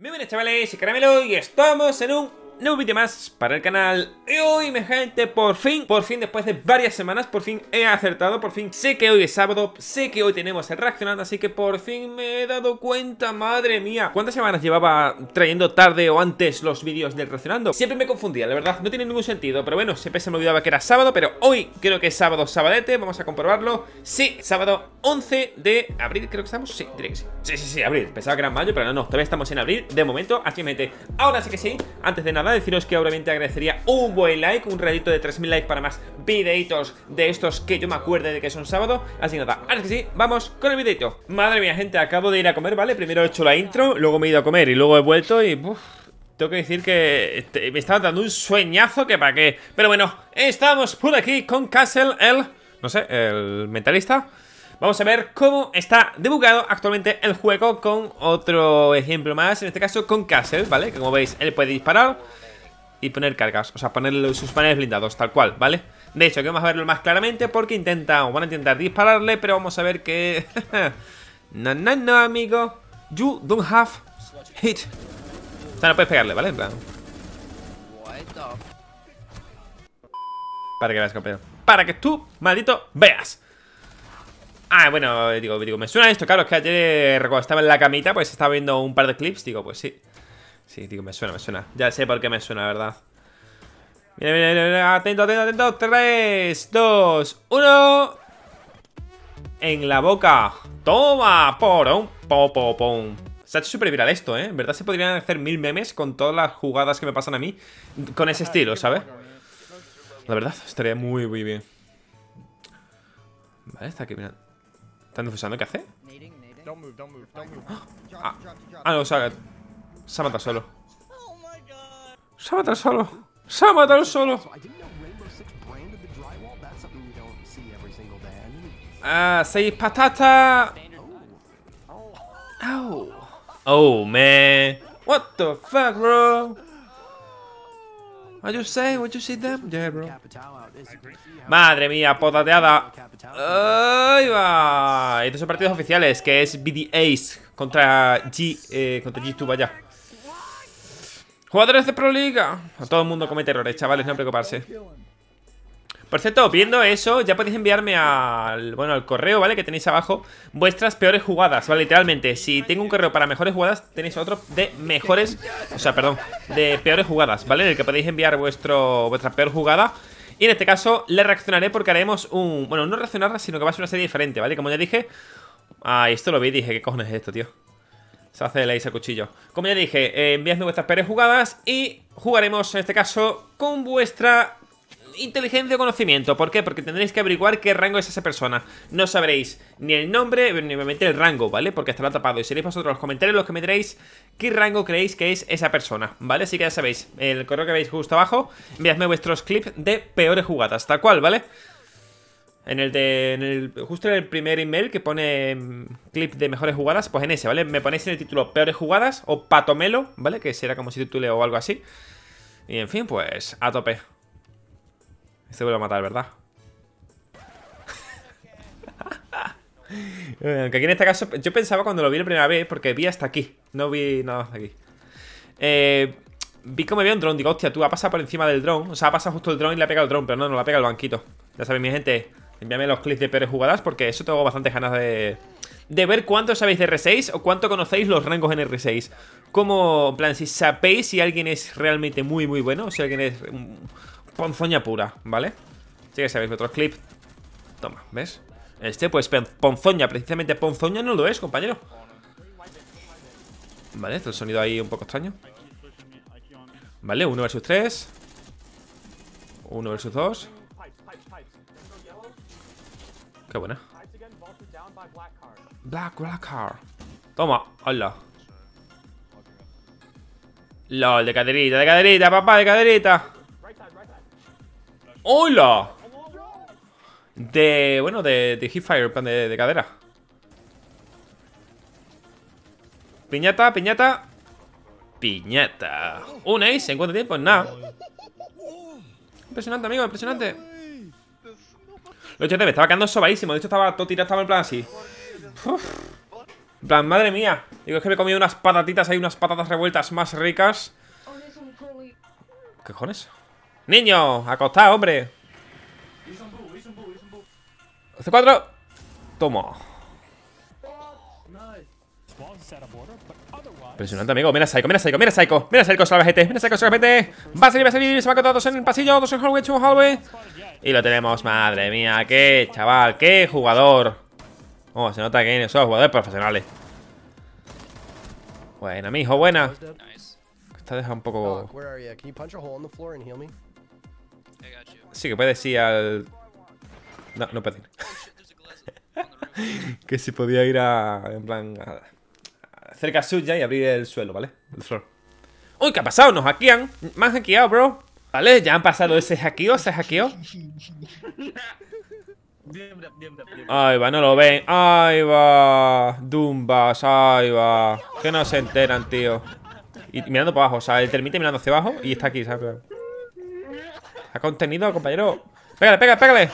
Muy buenas chavales, soy Caramelo y estamos en un nuevo vídeo más para el canal Y hoy mi gente, por fin, por fin después de varias semanas, por fin he acertado Por fin sé que hoy es sábado, sé que hoy tenemos el reaccionando Así que por fin me he dado cuenta, madre mía ¿Cuántas semanas llevaba trayendo tarde o antes los vídeos del reaccionando? Siempre me confundía, la verdad, no tiene ningún sentido Pero bueno, siempre se me olvidaba que era sábado, pero hoy creo que es sábado sabadete Vamos a comprobarlo, sí, sábado 11 de abril, creo que estamos. Sí, sí. Sí, sí, abril. Pensaba que era mayo, pero no, no, todavía estamos en abril de momento. Así Ahora sí que sí, antes de nada, deciros que obviamente agradecería un buen like, un ratito de 3000 likes para más videitos de estos que yo me acuerde de que son sábado. Así que nada, ahora sí que sí, vamos con el videito. Madre mía, gente, acabo de ir a comer, ¿vale? Primero he hecho la intro, luego me he ido a comer y luego he vuelto y. tengo que decir que este, me estaba dando un sueñazo que para qué. Pero bueno, estamos por aquí con Castle, el. No sé, el mentalista. Vamos a ver cómo está debugado actualmente el juego con otro ejemplo más, en este caso con Castle, ¿vale? Que como veis, él puede disparar y poner cargas, o sea, poner sus paneles blindados, tal cual, ¿vale? De hecho, que vamos a verlo más claramente porque intenta, o van a intentar dispararle, pero vamos a ver que... no, no, no, amigo. You don't have hit. O sea, no puedes pegarle, ¿vale? En plan... Para que veas, campeón. Para que tú, maldito, veas. Ah, bueno, digo, me suena esto, claro, es que ayer estaba en la camita, pues estaba viendo un par de clips, digo, pues sí. Sí, digo, me suena, me suena. Ya sé por qué me suena, la verdad. Mira, mira, mira, atento, atento, atento. 3, 2, 1. En la boca. Toma, porón, popopón. Se ha hecho súper viral esto, ¿eh? En verdad se podrían hacer mil memes con todas las jugadas que me pasan a mí con ese estilo, ¿sabes? La verdad, estaría muy, muy bien. Vale, está aquí mirando. ¿Están pensando qué hace? Ah, ah, no, Saga. se ha matado solo. Se ha matado solo. Se ha matado solo. Ah, seis patatas. Oh. Oh, man. What the fuck, bro? Madre mía, potateada. Ahí va. Estos son partidos oficiales, que es BD Ace contra G eh, contra G2, vaya. Jugadores de Pro Liga. A todo el mundo comete errores, chavales, no preocuparse. Por cierto, viendo eso, ya podéis enviarme al, bueno, al correo, ¿vale? Que tenéis abajo vuestras peores jugadas, ¿vale? Literalmente, si tengo un correo para mejores jugadas, tenéis otro de mejores, o sea, perdón, de peores jugadas, ¿vale? En el que podéis enviar vuestro, vuestra peor jugada. Y en este caso, le reaccionaré porque haremos un, bueno, no reaccionar, sino que va a ser una serie diferente, ¿vale? Como ya dije, ay, esto lo vi dije, ¿qué cojones es esto, tío? Se hace la a cuchillo. Como ya dije, eh, enviadme vuestras peores jugadas y jugaremos en este caso con vuestra inteligencia o conocimiento. ¿Por qué? Porque tendréis que averiguar qué rango es esa persona. No sabréis ni el nombre, ni obviamente el rango, ¿vale? Porque estará tapado. Y seréis vosotros los comentarios los que me qué rango creéis que es esa persona, ¿vale? Así que ya sabéis, el correo que veis justo abajo, enviadme vuestros clips de peores jugadas, tal cual, ¿vale? En el de. En el, justo en el primer email que pone em, clip de mejores jugadas, pues en ese, ¿vale? Me ponéis en el título peores jugadas o patomelo, ¿vale? Que será como si titule o algo así. Y en fin, pues a tope. Este vuelve a matar, ¿verdad? Aunque aquí en este caso, yo pensaba cuando lo vi la primera vez, porque vi hasta aquí. No vi nada más aquí. Eh, vi como me veo un dron. Digo, hostia, tú ha pasado por encima del dron. O sea, ha pasado justo el dron y le ha pegado el dron, pero no, no le ha pegado el banquito. Ya sabéis, mi gente, envíame los clips de peores jugadas porque eso tengo bastantes ganas de, de ver cuánto sabéis de R6 o cuánto conocéis los rangos en R6. Como, en plan, si sabéis si alguien es realmente muy, muy bueno, si alguien es ponzoña pura, ¿vale? Sí que sabéis, otro clip Toma, ¿ves? Este, pues, ponzoña Precisamente ponzoña no lo es, compañero Vale, el este sonido ahí un poco extraño Vale, 1 versus 3 1 versus 2 Qué buena Black, black car Toma, hola LOL, de caderita, de caderita, papá, de caderita ¡Hola! De, bueno, de, de plan de, cadera Piñata, piñata Piñata Un ace en cuánto tiempo, nada Impresionante, amigo, impresionante Lo hecho, me estaba quedando sobadísimo De hecho, estaba todo tirado, estaba en plan así En plan, madre mía Digo, es que me he comido unas patatitas Hay unas patatas revueltas más ricas ¿Qué jones? Niño, acostad, hombre. C4. tomo. Impresionante, amigo. Mira Psycho, mira Psycho, mira Psycho. Mira Psycho salvajete, mira Psycho salvajete. Va a salir, va a salir. Se va a contar dos en el pasillo, dos en hallway, en hallway. Y lo tenemos, madre mía. Qué chaval, qué jugador. Oh, se nota que son jugadores profesionales. Buena, mijo, buena. Esta deja un poco... Sí, que puede decir al... No, no puede ir. Oh, que si podía ir a... En plan... cerca suya y abrir el suelo, ¿vale? El suelo ¡Uy, qué ha pasado! ¡Nos hackean! ¡Me han hackeado, bro! ¿Vale? ¿Ya han pasado ese hackeo? ¿Ese hackeo? Ahí va, no lo ven. Ahí va. Dumbas, ahí va. Que no se enteran, tío. Y mirando para abajo, o sea, el termite mirando hacia abajo y está aquí, ¿sabes? Ha contenido, compañero. Pégale, pégale, pégale.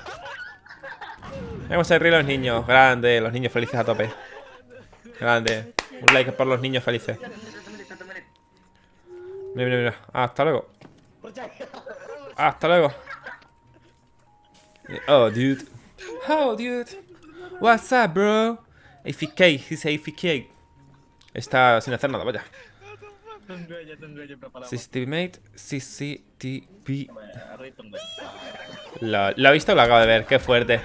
Vamos a reír los niños. Grande, los niños felices a tope. Grande. Un like por los niños felices. Mira, mira, mira. Hasta luego. Hasta luego. Oh, dude. Oh, dude. What's up, bro? AFK, he's AFK. Está sin hacer nada, vaya tendré mate CCTV Lo, he visto, lo acabo de ver, qué fuerte.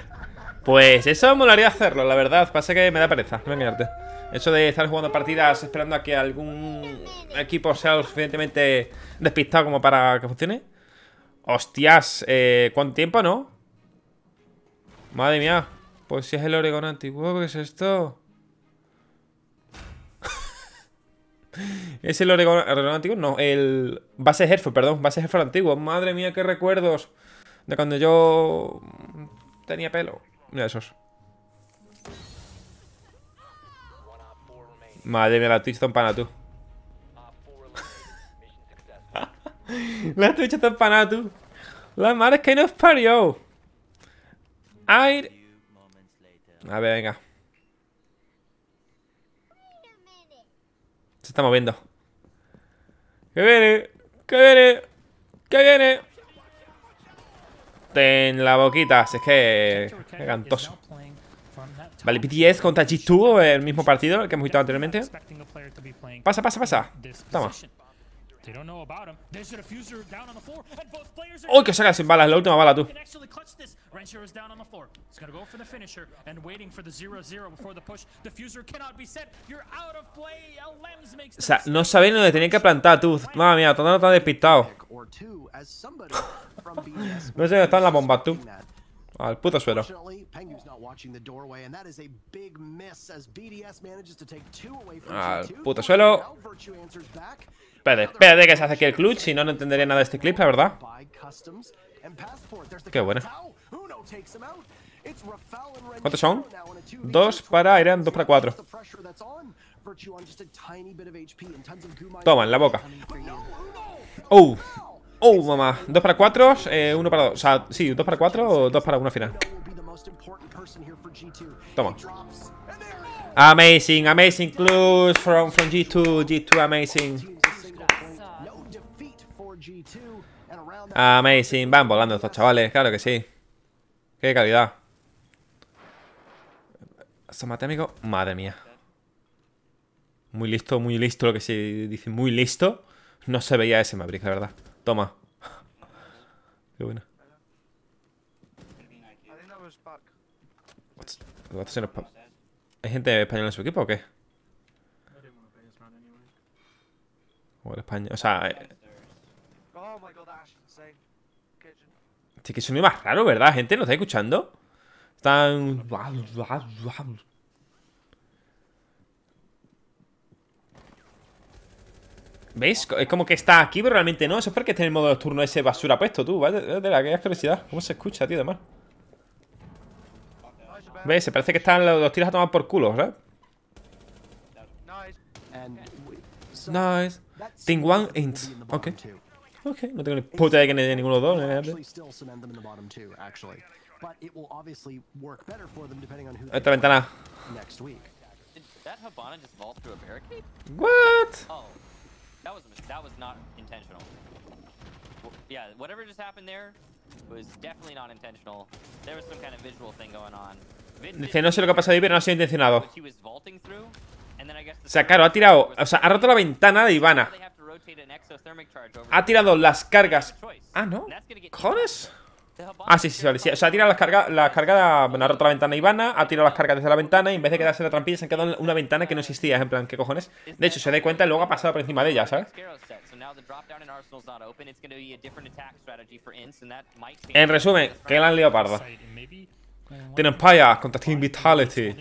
Pues eso molaría hacerlo, la verdad. Pasa que me da pereza, no me Eso de estar jugando partidas esperando a que algún equipo sea lo suficientemente despistado como para que funcione. Hostias, eh, ¿cuánto tiempo, no? Madre mía. Pues si es el Oregon antiguo, ¿qué es esto? Es el Oregón, antiguo, no, el Base Hereford, perdón, Base Hereford antiguo. Madre mía, qué recuerdos de cuando yo tenía pelo. Mira esos. Madre mía, la Twitch empanada, tú. la Twitch empanada, tú. La madre que nos parió. ¡Aire! A ver, venga. Se está moviendo. ¡Que viene! ¡Que viene! ¡Que viene! Ten la boquita, es que... gantoso. Vale, BTS contra G2, el mismo partido que hemos visto anteriormente. Pasa, pasa, pasa. Toma. ¡Uy, que saca sin balas! La última bala, tú finisher is down on the floor. He's going to go for the finisher and waiting for the 0-0 before the push. Diffuser cannot be set. You're out of play. LMs makes O sea, no sabéis dónde tenían que plantar, tú. Madre mía, todo no tan despistado. no sé dónde están las bombas, tú. Al puto suelo. Al puto suelo. Espérate, espérate que se hace aquí el clutch y no, no entendería nada de este clip, la verdad. Qué bueno. ¿Cuántos son? Dos para... Iron, dos para cuatro. Toma, en la boca. ¡Oh! ¡Oh, mamá! Dos para cuatro, eh, uno para dos. O sea, sí, dos para cuatro o dos para una final. Toma. Amazing, amazing clues from, from G2, G2 amazing. Amazing, van volando estos chavales, claro que sí. Qué calidad. Asómate, amigo. Madre mía. Muy listo, muy listo lo que se dice. Muy listo. No se veía ese Maverick, la verdad. Toma. Qué buena. ¿Hay gente española en su equipo o qué? O el español? O sea. Eh, oh es que suena más raro, ¿verdad, gente? ¿Nos está escuchando? Están... ¿Veis? Es como que está aquí, pero realmente no. Eso es porque tiene el modo nocturno ese basura puesto, tú. ¿Vale? de la que curiosidad. ¿Cómo se escucha, tío, de mal ¿Ves? Se parece que están los tiros a tomar por culo, ¿verdad? Nice. Thing one int. Ok. Ok, no tengo ni puta idea que de ninguno de los dos. ¿no? Esta ventana. What? That was that was not intentional. Yeah, whatever just happened there was definitely not intentional. There was some kind of visual thing going on. Dice, no sé lo que ha pasado ahí, pero no ha sido intencionado. O sea, claro, ha tirado... O sea, ha roto la ventana de Ivana. Ha tirado las cargas. Ah, no. cojones? Ah, sí, sí, Sí. O sea, ha tirado las cargas. la cargas. Bueno, ha roto la ventana Ivana. Ha tirado las cargas desde la ventana. Y en vez de quedarse en la trampilla, se han quedado en una ventana que no existía. En plan, ¿qué cojones? De hecho, se da cuenta y luego ha pasado por encima de ella, ¿sabes? En resumen, que la han liado parda. Tienen payas contra Vitality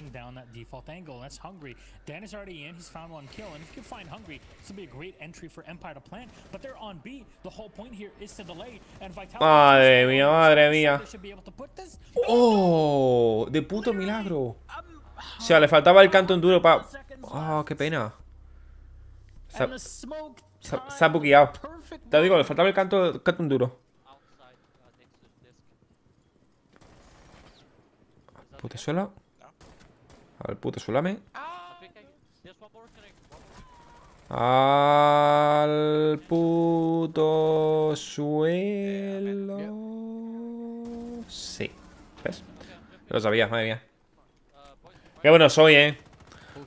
default angle, and that's Hungry. Dan is already in. He's found one kill, and if you can find Hungry, this would be a great entry for Empire to plant, but they're on B. The whole point here is to delay, and Vitality... Madre mía, madre mía. ¡Oh! De puto milagro. O sea, le faltaba el canto en duro para... ¡Oh, qué pena! Se ha, se ha, Te digo, le faltaba el canto, el canto en duro. Uh, Puta suela. Al puto Sulame. Ah, Al puto suelo. Sí. ¿Ves? lo sabía, madre mía. Qué bueno soy, ¿eh?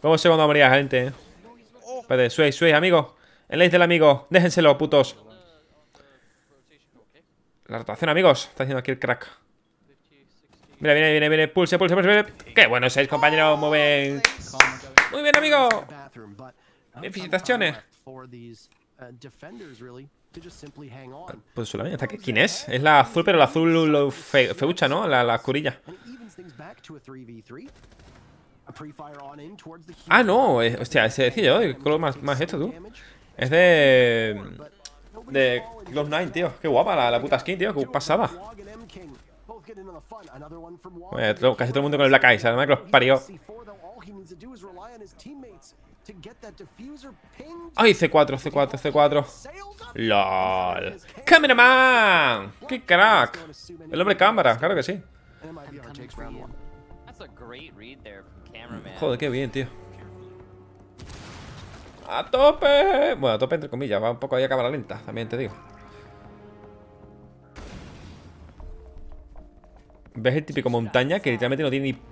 ¿Cómo sé cuando moría gente? Eh? Espérate, suey, suey, amigo. ace del amigo. Déjenselo, putos. La rotación, amigos. Está haciendo aquí el crack. Mira, viene, viene, viene. Pulse, pulse, pulse, Qué bueno seis, compañeros! Muy bien. Muy bien, amigo. Felicitaciones. Pues su hasta ¿Quién es? Es la azul, pero la azul feucha, ¿no? La, la curilla. Ah, no. Eh, hostia, ese decía yo. El color más, más esto, tú. Es de... De Los 9, tío. Qué guapa la, la puta skin, tío. Qué pasada casi todo el mundo con el Black Eyes, además que los parió. ¡Ay, C4, C4, C4! ¡Lol! ¡Cameraman! ¡Qué crack! El hombre cámara, claro que sí. Joder, qué bien, tío. ¡A tope! Bueno, a tope entre comillas, va un poco ahí a cámara lenta, también te digo. ¿Ves el típico montaña que literalmente no tiene ni